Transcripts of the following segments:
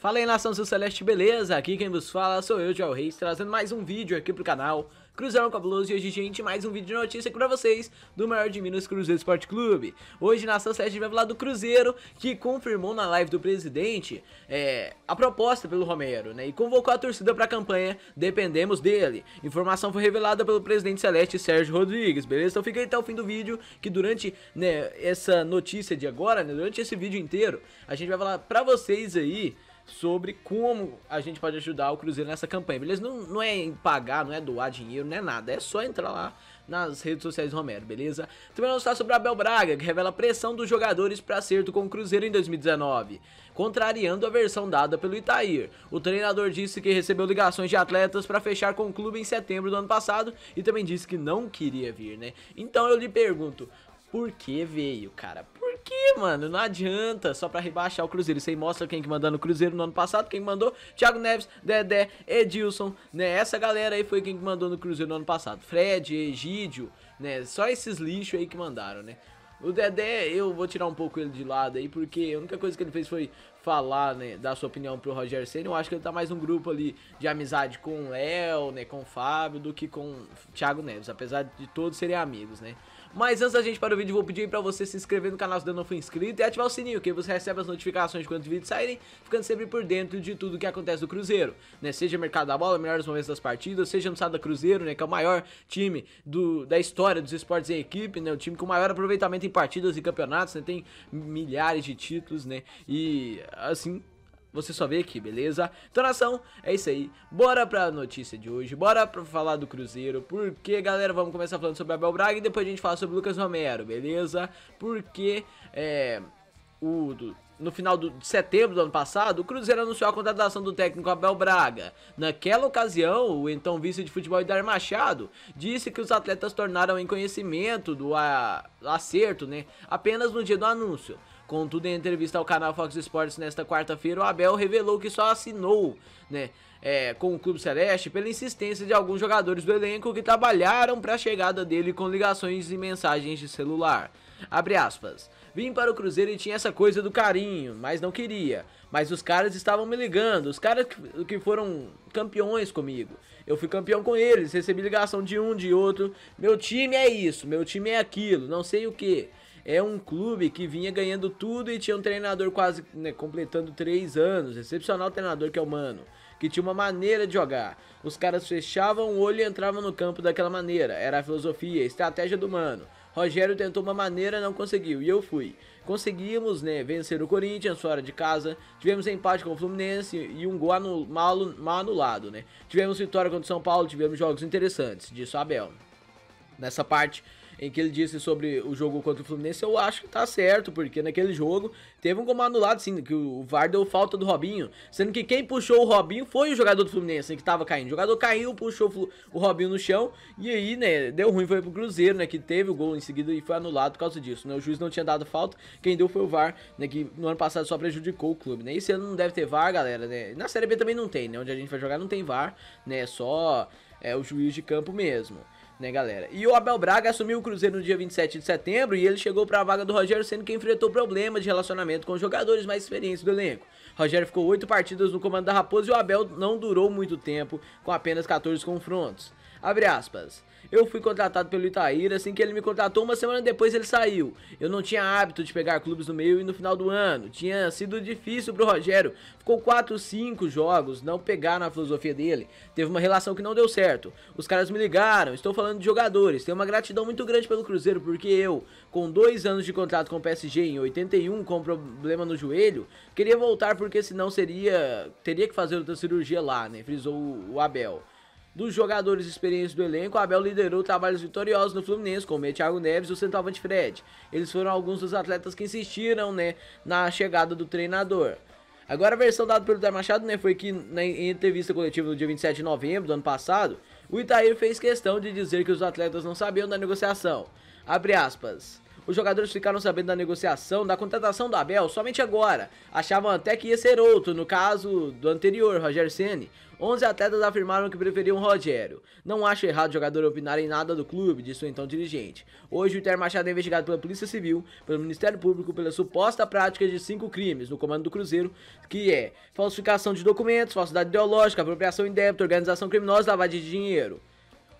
Fala aí nação seu Celeste, beleza? Aqui quem vos fala sou eu, Joel Reis, trazendo mais um vídeo aqui pro canal Cruzeiro Cabuloso e hoje, gente, mais um vídeo de notícia aqui pra vocês do maior de Minas Cruzeiro Esporte Clube. Hoje, Nação Celeste vai falar do Cruzeiro que confirmou na live do presidente é, a proposta pelo Romero, né? E convocou a torcida pra campanha Dependemos dele. Informação foi revelada pelo presidente Celeste Sérgio Rodrigues, beleza? Então fica aí até o fim do vídeo que durante né, essa notícia de agora, né, durante esse vídeo inteiro, a gente vai falar pra vocês aí sobre como a gente pode ajudar o Cruzeiro nessa campanha. Beleza? Não, não é em pagar, não é doar dinheiro, não é nada. É só entrar lá nas redes sociais do Romero, beleza? Também vamos falar sobre Abel Braga, que revela a pressão dos jogadores para acerto com o Cruzeiro em 2019, contrariando a versão dada pelo Itair. O treinador disse que recebeu ligações de atletas para fechar com o clube em setembro do ano passado e também disse que não queria vir, né? Então eu lhe pergunto, por que veio, cara? Que mano? Não adianta. Só pra rebaixar o Cruzeiro. Isso aí mostra quem que mandou no Cruzeiro no ano passado. Quem mandou? Thiago Neves, Dedé, Edilson, né? Essa galera aí foi quem que mandou no Cruzeiro no ano passado. Fred, Egídio, né? Só esses lixos aí que mandaram, né? O Dedé, eu vou tirar um pouco ele de lado aí, porque a única coisa que ele fez foi falar, né, da sua opinião pro Roger Senna. Eu acho que ele tá mais um grupo ali de amizade com o Léo, né, com o Fábio, do que com o Thiago Neves, apesar de todos serem amigos, né. Mas antes da gente para o vídeo, vou pedir para você se inscrever no canal se ainda não for inscrito e ativar o sininho, que você recebe as notificações quando os vídeos saírem, ficando sempre por dentro de tudo que acontece do Cruzeiro, né? Seja mercado da bola, melhores momentos das partidas, seja no Sada Cruzeiro, né? Que é o maior time do, da história dos esportes em equipe, né? O time com maior aproveitamento em partidas e campeonatos, né? Tem milhares de títulos, né? E assim, você só vê aqui, beleza? Então, nação, é isso aí. Bora pra notícia de hoje, bora pra falar do Cruzeiro, porque, galera, vamos começar falando sobre Abel Braga e depois a gente fala sobre Lucas Romero, beleza? Porque, é, o, do, no final do, de setembro do ano passado, o Cruzeiro anunciou a contratação do técnico Abel Braga. Naquela ocasião, o então vice de futebol Idar Machado disse que os atletas tornaram em conhecimento do a, acerto, né, apenas no dia do anúncio. Contudo, em entrevista ao canal Fox Sports nesta quarta-feira, o Abel revelou que só assinou né, é, com o Clube Celeste pela insistência de alguns jogadores do elenco que trabalharam para a chegada dele com ligações e mensagens de celular. Abre aspas. Vim para o Cruzeiro e tinha essa coisa do carinho, mas não queria. Mas os caras estavam me ligando, os caras que, que foram campeões comigo. Eu fui campeão com eles, recebi ligação de um, de outro. Meu time é isso, meu time é aquilo, não sei o que é um clube que vinha ganhando tudo e tinha um treinador quase né, completando três anos, excepcional treinador que é o Mano, que tinha uma maneira de jogar. Os caras fechavam o olho e entravam no campo daquela maneira, era a filosofia, a estratégia do Mano. Rogério tentou uma maneira, não conseguiu, e eu fui. Conseguimos, né, vencer o Corinthians fora de casa, tivemos empate com o Fluminense e um gol anul mal, mal anulado, né. Tivemos vitória contra o São Paulo, tivemos jogos interessantes, disse o Abel. Nessa parte, em que ele disse sobre o jogo contra o Fluminense, eu acho que tá certo, porque naquele jogo teve um gol anulado, sim, que o VAR deu falta do Robinho, sendo que quem puxou o Robinho foi o jogador do Fluminense, que tava caindo. O jogador caiu, puxou o Robinho no chão, e aí, né, deu ruim, foi pro Cruzeiro, né, que teve o gol em seguida e foi anulado por causa disso, né, o juiz não tinha dado falta, quem deu foi o VAR, né, que no ano passado só prejudicou o clube, né, esse ano não deve ter VAR, galera, né, na Série B também não tem, né, onde a gente vai jogar não tem VAR, né, é só é o juiz de campo mesmo né, galera? E o Abel Braga assumiu o Cruzeiro no dia 27 de setembro e ele chegou para a vaga do Rogério, sendo que enfrentou problemas de relacionamento com os jogadores mais experientes do elenco. Rogério ficou oito partidas no comando da Raposa e o Abel não durou muito tempo, com apenas 14 confrontos. Abre aspas. Eu fui contratado pelo Itaíra, assim que ele me contratou, uma semana depois ele saiu. Eu não tinha hábito de pegar clubes no meio e no final do ano. Tinha sido difícil pro Rogério. Ficou 4, 5 jogos, não pegaram a filosofia dele. Teve uma relação que não deu certo. Os caras me ligaram, estou falando de jogadores. Tenho uma gratidão muito grande pelo Cruzeiro, porque eu, com dois anos de contrato com o PSG em 81, com um problema no joelho, queria voltar porque senão seria. teria que fazer outra cirurgia lá, né? Frisou o Abel. Dos jogadores experientes do elenco, Abel liderou trabalhos vitoriosos no Fluminense, como o Thiago Neves e o centroavante Fred. Eles foram alguns dos atletas que insistiram né, na chegada do treinador. Agora a versão dada pelo Itair Machado né, foi que na né, entrevista coletiva no dia 27 de novembro do ano passado, o Itair fez questão de dizer que os atletas não sabiam da negociação. Abre aspas. Os jogadores ficaram sabendo da negociação, da contratação do Abel somente agora. Achavam até que ia ser outro, no caso do anterior, Roger Ceni. 11 atletas afirmaram que preferiam Rogério. Não acho errado o jogador opinar em nada do clube, disse o então dirigente. Hoje, o Ter Machado é investigado pela Polícia Civil, pelo Ministério Público, pela suposta prática de cinco crimes no comando do Cruzeiro, que é falsificação de documentos, falsidade ideológica, apropriação débito, organização criminosa lavagem de dinheiro.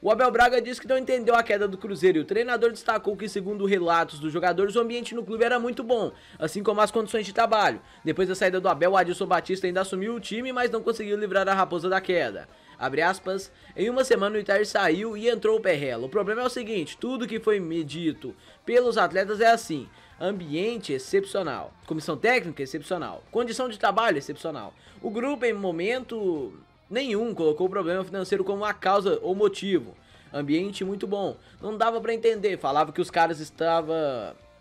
O Abel Braga disse que não entendeu a queda do Cruzeiro e o treinador destacou que, segundo relatos dos jogadores, o ambiente no clube era muito bom, assim como as condições de trabalho. Depois da saída do Abel, o Adilson Batista ainda assumiu o time, mas não conseguiu livrar a raposa da queda. Aspas, em uma semana o Itair saiu e entrou o Perrela. O problema é o seguinte, tudo que foi medito pelos atletas é assim, ambiente excepcional, comissão técnica excepcional, condição de trabalho excepcional. O grupo em momento nenhum colocou o problema financeiro como a causa ou motivo. Ambiente muito bom. Não dava para entender, falava que os caras estavam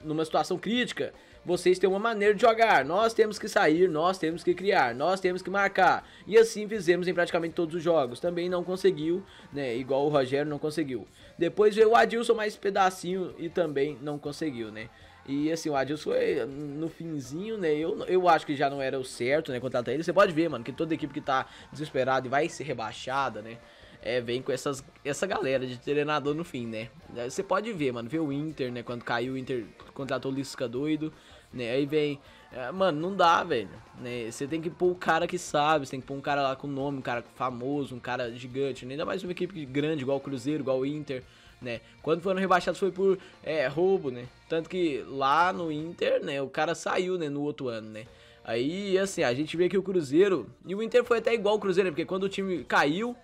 numa situação crítica. Vocês têm uma maneira de jogar, nós temos que sair, nós temos que criar, nós temos que marcar. E assim fizemos em praticamente todos os jogos. Também não conseguiu, né? Igual o Rogério não conseguiu. Depois veio o Adilson mais pedacinho e também não conseguiu, né? E assim, o Adilson no finzinho, né? Eu, eu acho que já não era o certo, né? Contratar ele. Você pode ver, mano, que toda equipe que tá desesperada e vai ser rebaixada, né? É, vem com essas, essa galera de treinador no fim, né? Você pode ver, mano. Ver o Inter, né? Quando caiu, o Inter contratou o Lisca doido, né? Aí vem. É, mano, não dá, velho. Né? Você tem que pôr o cara que sabe, você tem que pôr um cara lá com nome, um cara famoso, um cara gigante, né? ainda mais uma equipe grande, igual o Cruzeiro, igual o Inter né? Quando foram rebaixados foi por é, roubo, né? Tanto que lá no Inter, né, o cara saiu, né, no outro ano, né? Aí, assim, a gente vê que o Cruzeiro. E o Inter foi até igual o Cruzeiro, né? Porque quando o time caiu,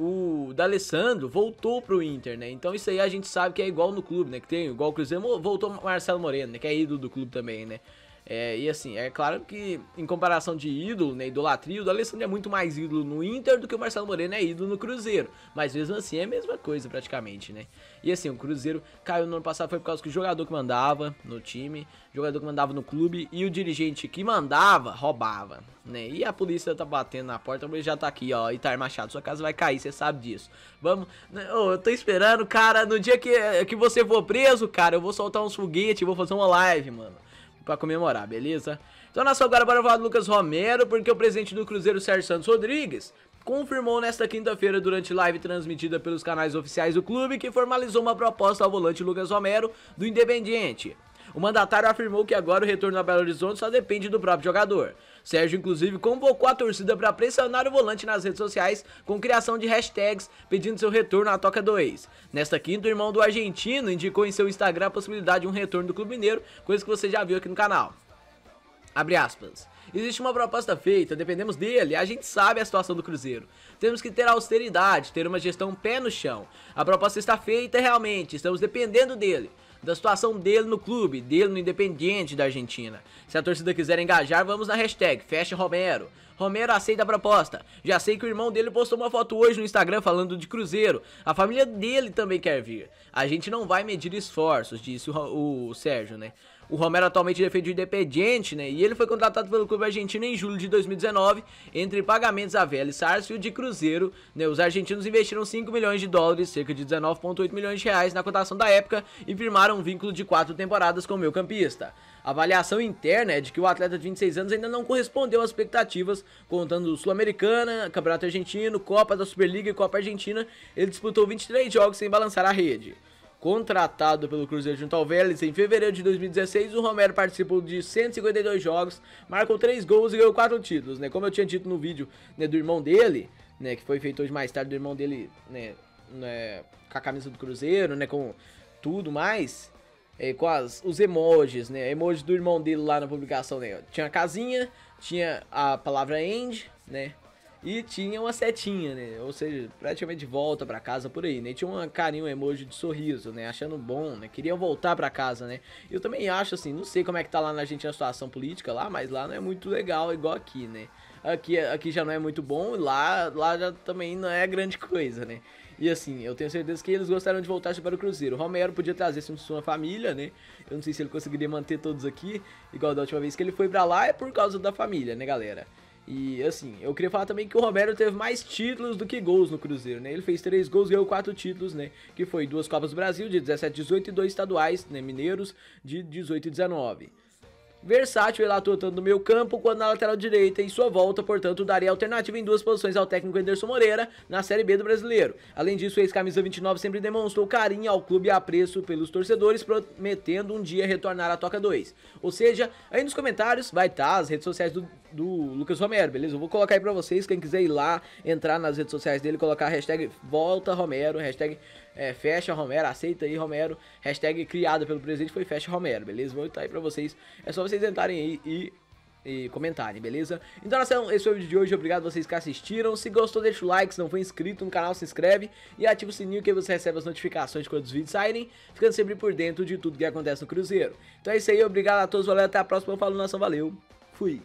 o D'Alessandro voltou pro Inter, né? Então isso aí a gente sabe que é igual no clube, né? Que tem igual o Cruzeiro, voltou Marcelo Moreno, né? Que é ídolo do clube também, né? É, e assim, é claro que em comparação de ídolo, né, idolatria, o do Alessandro é muito mais ídolo no Inter do que o Marcelo Moreno é ídolo no Cruzeiro. Mas mesmo assim é a mesma coisa praticamente, né? E assim, o Cruzeiro caiu no ano passado foi por causa que o jogador que mandava no time, o jogador que mandava no clube e o dirigente que mandava roubava, né? E a polícia tá batendo na porta, mas já tá aqui, ó, Itar Machado, sua casa vai cair, você sabe disso. Vamos, oh, eu tô esperando, cara, no dia que, que você for preso, cara, eu vou soltar uns foguetes, vou fazer uma live, mano pra comemorar, beleza? Então, na sua agora, bora falar do Lucas Romero, porque o presidente do Cruzeiro, Sérgio Santos Rodrigues, confirmou nesta quinta-feira, durante live transmitida pelos canais oficiais do clube, que formalizou uma proposta ao volante Lucas Romero do Independiente. O mandatário afirmou que agora o retorno a Belo Horizonte só depende do próprio jogador. Sérgio, inclusive, convocou a torcida para pressionar o volante nas redes sociais com criação de hashtags pedindo seu retorno à Toca 2. Nesta quinta, o irmão do argentino indicou em seu Instagram a possibilidade de um retorno do Clube Mineiro, coisa que você já viu aqui no canal. Abre aspas. Existe uma proposta feita, dependemos dele, a gente sabe a situação do Cruzeiro. Temos que ter austeridade, ter uma gestão pé no chão. A proposta está feita realmente, estamos dependendo dele da situação dele no clube, dele no Independiente da Argentina. Se a torcida quiser engajar, vamos na hashtag Fecha Romero. Romero aceita a proposta. Já sei que o irmão dele postou uma foto hoje no Instagram falando de Cruzeiro. A família dele também quer vir. A gente não vai medir esforços, disse o, o Sérgio, né? O Romero atualmente defende o Independiente, né? E ele foi contratado pelo clube argentino em julho de 2019, entre pagamentos a Vélez Sarsfield e Cruzeiro, né? Os argentinos investiram 5 milhões de dólares, cerca de 19,8 milhões de reais na cotação da época e firmaram um vínculo de quatro temporadas com o meio campista. A avaliação interna é de que o atleta de 26 anos ainda não correspondeu às expectativas, contando Sul-Americana, Campeonato Argentino, Copa da Superliga e Copa Argentina. Ele disputou 23 jogos sem balançar a rede. Contratado pelo Cruzeiro junto ao Vélez em fevereiro de 2016, o Romero participou de 152 jogos, marcou 3 gols e ganhou 4 títulos, né? Como eu tinha dito no vídeo né, do irmão dele, né, que foi feito hoje mais tarde, do irmão dele, né, né com a camisa do Cruzeiro, né, com tudo mais, é, com as, os emojis, né, emoji do irmão dele lá na publicação, né? Tinha a casinha, tinha a palavra end, né, e tinha uma setinha, né? Ou seja, praticamente de volta para casa por aí, né? tinha um carinho, um emoji de sorriso, né? Achando bom, né? Queria voltar para casa, né? Eu também acho assim, não sei como é que tá lá na Argentina a situação política lá, mas lá não é muito legal igual aqui, né? Aqui, aqui já não é muito bom, lá, lá já também não é grande coisa, né? E assim, eu tenho certeza que eles gostaram de voltar para o Cruzeiro. O Romero podia trazer assim, sua família, né? Eu não sei se ele conseguiria manter todos aqui, igual da última vez que ele foi para lá, é por causa da família, né, galera? E assim, eu queria falar também que o Romero teve mais títulos do que gols no Cruzeiro, né? Ele fez três gols, ganhou quatro títulos, né? Que foi duas Copas do Brasil de 17 e 18 e dois estaduais, né, mineiros de 18 e 19. Versátil ele atua tanto no meio campo quanto na lateral direita em sua volta, portanto, daria alternativa em duas posições ao técnico Anderson Moreira na Série B do Brasileiro. Além disso, o ex-camisa 29 sempre demonstrou carinho ao clube e apreço pelos torcedores, prometendo um dia retornar à Toca 2. Ou seja, aí nos comentários vai estar tá as redes sociais do, do Lucas Romero, beleza? Eu vou colocar aí pra vocês, quem quiser ir lá, entrar nas redes sociais dele, colocar a hashtag Volta Romero, hashtag é, fecha Romero, aceita aí Romero, hashtag criada pelo presidente foi fecha Romero, beleza? Vou estar aí pra vocês, é só vocês entrarem aí e e comentarem, beleza? Então, esse foi o vídeo de hoje. Obrigado vocês que assistiram. Se gostou, deixa o like. Se não for inscrito no canal, se inscreve e ativa o sininho que você recebe as notificações quando os vídeos saírem, ficando sempre por dentro de tudo que acontece no Cruzeiro. Então é isso aí, obrigado a todos, valeu, até a próxima. Eu falo, nação, valeu, fui!